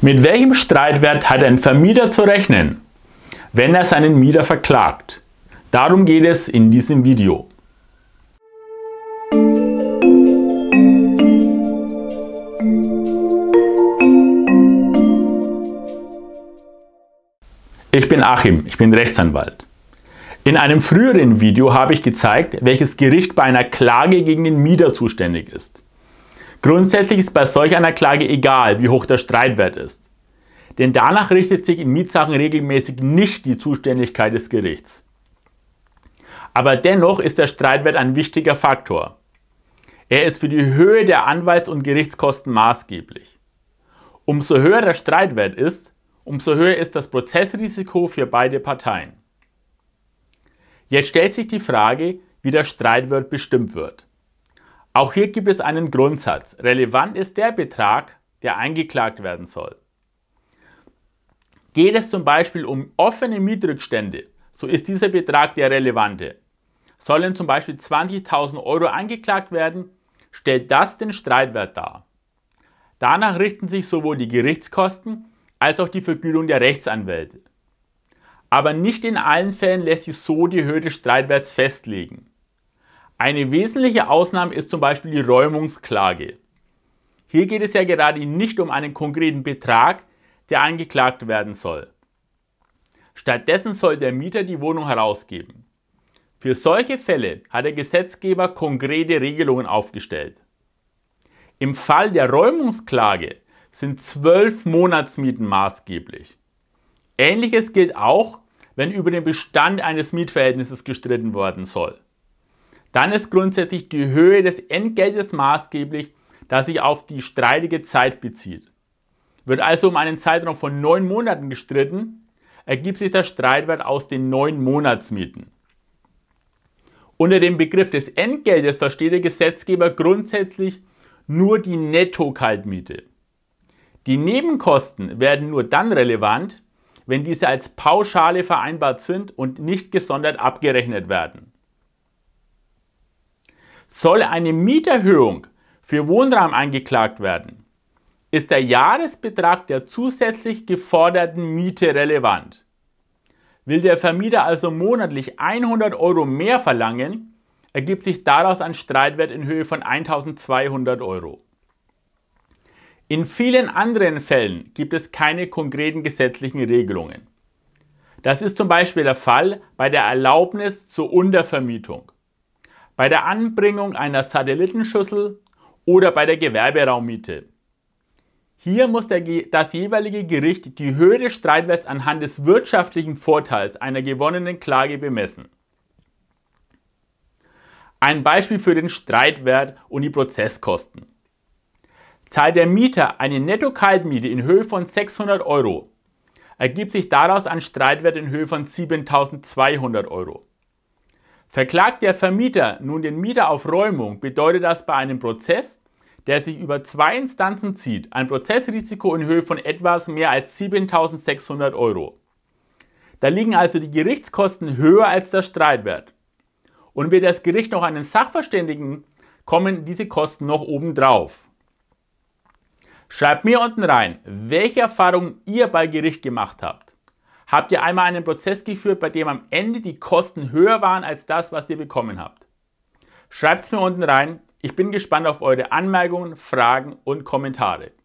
Mit welchem Streitwert hat ein Vermieter zu rechnen, wenn er seinen Mieter verklagt? Darum geht es in diesem Video. Ich bin Achim, ich bin Rechtsanwalt. In einem früheren Video habe ich gezeigt, welches Gericht bei einer Klage gegen den Mieter zuständig ist. Grundsätzlich ist bei solch einer Klage egal, wie hoch der Streitwert ist. Denn danach richtet sich in Mietsachen regelmäßig nicht die Zuständigkeit des Gerichts. Aber dennoch ist der Streitwert ein wichtiger Faktor. Er ist für die Höhe der Anwalts- und Gerichtskosten maßgeblich. Umso höher der Streitwert ist, umso höher ist das Prozessrisiko für beide Parteien. Jetzt stellt sich die Frage, wie der Streitwert bestimmt wird. Auch hier gibt es einen Grundsatz. Relevant ist der Betrag, der eingeklagt werden soll. Geht es zum Beispiel um offene Mietrückstände, so ist dieser Betrag der relevante. Sollen zum Beispiel 20.000 Euro angeklagt werden, stellt das den Streitwert dar. Danach richten sich sowohl die Gerichtskosten als auch die Vergütung der Rechtsanwälte. Aber nicht in allen Fällen lässt sich so die Höhe des Streitwerts festlegen. Eine wesentliche Ausnahme ist zum Beispiel die Räumungsklage. Hier geht es ja gerade nicht um einen konkreten Betrag, der angeklagt werden soll. Stattdessen soll der Mieter die Wohnung herausgeben. Für solche Fälle hat der Gesetzgeber konkrete Regelungen aufgestellt. Im Fall der Räumungsklage sind zwölf Monatsmieten maßgeblich. Ähnliches gilt auch, wenn über den Bestand eines Mietverhältnisses gestritten worden soll. Dann ist grundsätzlich die Höhe des Entgeltes maßgeblich, das sich auf die streitige Zeit bezieht. Wird also um einen Zeitraum von neun Monaten gestritten, ergibt sich der Streitwert aus den neun Monatsmieten. Unter dem Begriff des Entgeltes versteht der Gesetzgeber grundsätzlich nur die Netto-Kaltmiete. Die Nebenkosten werden nur dann relevant, wenn diese als Pauschale vereinbart sind und nicht gesondert abgerechnet werden soll eine Mieterhöhung für Wohnraum angeklagt werden, ist der Jahresbetrag der zusätzlich geforderten Miete relevant. Will der Vermieter also monatlich 100 Euro mehr verlangen, ergibt sich daraus ein Streitwert in Höhe von 1200 Euro. In vielen anderen Fällen gibt es keine konkreten gesetzlichen Regelungen. Das ist zum Beispiel der Fall bei der Erlaubnis zur Untervermietung bei der Anbringung einer Satellitenschüssel oder bei der Gewerberaummiete. Hier muss der, das jeweilige Gericht die Höhe des Streitwerts anhand des wirtschaftlichen Vorteils einer gewonnenen Klage bemessen. Ein Beispiel für den Streitwert und die Prozesskosten. Zahlt der Mieter eine Netto-Kaltmiete in Höhe von 600 Euro, ergibt sich daraus ein Streitwert in Höhe von 7200 Euro. Verklagt der Vermieter nun den Mieter auf Räumung, bedeutet das bei einem Prozess, der sich über zwei Instanzen zieht, ein Prozessrisiko in Höhe von etwas mehr als 7.600 Euro. Da liegen also die Gerichtskosten höher als der Streitwert. Und will das Gericht noch einen Sachverständigen, kommen diese Kosten noch obendrauf. Schreibt mir unten rein, welche Erfahrungen ihr bei Gericht gemacht habt habt ihr einmal einen Prozess geführt, bei dem am Ende die Kosten höher waren als das, was ihr bekommen habt? Schreibt es mir unten rein. Ich bin gespannt auf eure Anmerkungen, Fragen und Kommentare.